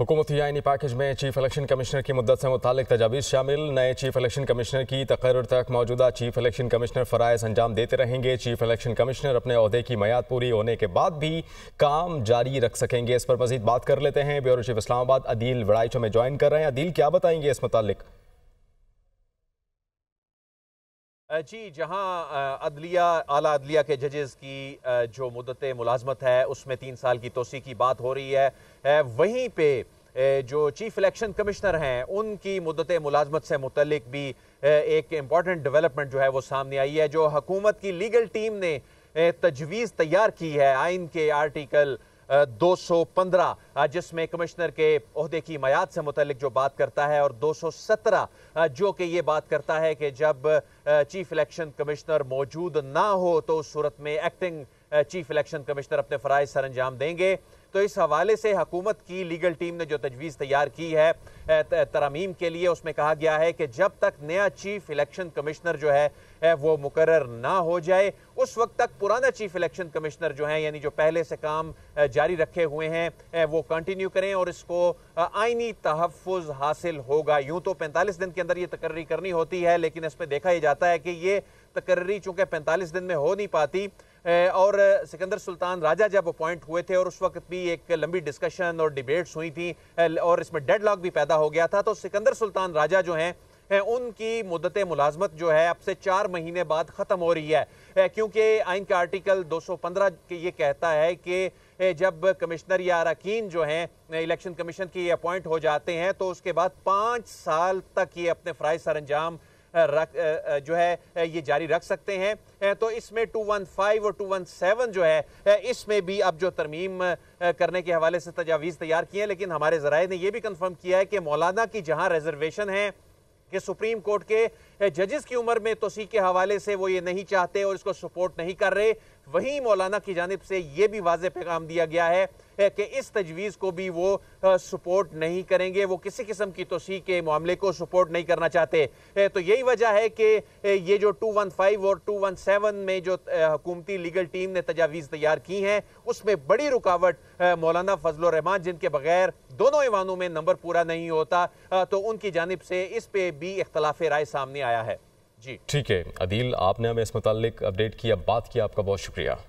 हुकूमती आइनी पैकेज में चीफ इलेक्शन कमिश्नर की मदद से मुतल तजावीज़ शामिल नए चीफ इलेक्शन कमिश्नर की तकर्र तक मौजूदा चीफ इलेक्शन कमिश्नर फ़रज़ अंजाम देते रहेंगे चीफ इलेक्शन कमिश्नर अपने अहदे की मैद पूरी होने के बाद भी काम जारी रख सकेंगे इस पर मजीद बात कर लेते हैं ब्यूरो चीफ इस्लामाबाद अदील वड़ाइचों में ज्वाइन कर रहे हैं अदील क्या बताएंगे इस मुतल जी जहां अदलिया आला अदलिया के जजेस की जो मुदत मुलाजमत है उसमें तीन साल की तोसी की बात हो रही है वहीं पे जो चीफ इलेक्शन कमिश्नर हैं उनकी मुदत मुलाजमत से मुतलिक भी एक इम्पॉर्टेंट डेवलपमेंट जो है वो सामने आई है जो हकूमत की लीगल टीम ने तजवीज़ तैयार की है आइन के आर्टिकल दो सौ पंद्रह जिसमें कमिश्नर के अहदे की मैयाद से मुतलिक जो बात करता है और दो सौ सत्रह जो कि ये बात करता है कि जब चीफ इलेक्शन कमिश्नर मौजूद ना हो तो उस सूरत में एक्टिंग चीफ इलेक्शन कमिश्नर अपने फराज सर अंजाम देंगे तो इस हवाले से हुकूमत की लीगल टीम ने जो तजवीज़ तैयार की है तरमीम के लिए उसमें कहा गया है कि जब तक नया चीफ इलेक्शन कमिश्नर जो है वो मुकर ना हो जाए उस वक्त तक पुराना चीफ इलेक्शन कमिश्नर जो है यानी जो पहले से काम जारी रखे हुए हैं वो कंटिन्यू करें और इसको आइनी तहफ़ हासिल होगा यूं तो पैंतालीस दिन के अंदर ये तकर्री करनी होती है लेकिन इसमें देखा ही जाता है कि ये तकर्री चूंकि पैंतालीस दिन में हो नहीं पाती और सिकंदर सुल्तान राजा जब अपॉइंट हुए थे और उस वक्त भी एक लंबी डिस्कशन और डिबेट्स हुई थी और इसमें लॉक भी पैदा हो गया था तो सिकंदर सुल्तान राजा जो हैं उनकी मुदत मुलाजमत जो है अब से चार महीने बाद ख़त्म हो रही है क्योंकि आइन का आर्टिकल 215 के ये कहता है कि जब कमिश्नर या अरकान जो हैं इलेक्शन कमीशन के अपॉइंट हो जाते हैं तो उसके बाद पाँच साल तक ये अपने फ्राइज सर अंजाम रख जो है ये जारी रख सकते हैं तो इसमें 215 और 217 जो है इसमें भी अब जो तरमीम करने के हवाले से तजावीज़ तैयार की हैं लेकिन हमारे ज़राए ने यह भी कन्फर्म किया है कि मौलाना की जहाँ रिजर्वेशन है कि सुप्रीम कोर्ट के जजेस की उम्र में तोसी के हवाले से वो ये नहीं चाहते और इसको सपोर्ट नहीं कर रहे वहीं मौलाना की जानब से ये भी वाज पैगाम दिया गया है कि इस तजवीज़ को भी वो सपोर्ट नहीं करेंगे वो किसी किस्म की तोसी के मामले को सपोर्ट नहीं करना चाहते तो यही वजह है कि ये जो 215 और 217 में जो हकूमती लीगल टीम ने तजावीज़ तैयार की हैं उसमें बड़ी रुकावट मौलाना फजल रहमान जिनके बगैर दोनों ईवानों में नंबर पूरा नहीं होता तो उनकी जानब से इस पर भी इख्तलाफ राय सामने आया है जी ठीक है अदील आपने हमें इस मुतल अपडेट की अब बात की आपका बहुत शुक्रिया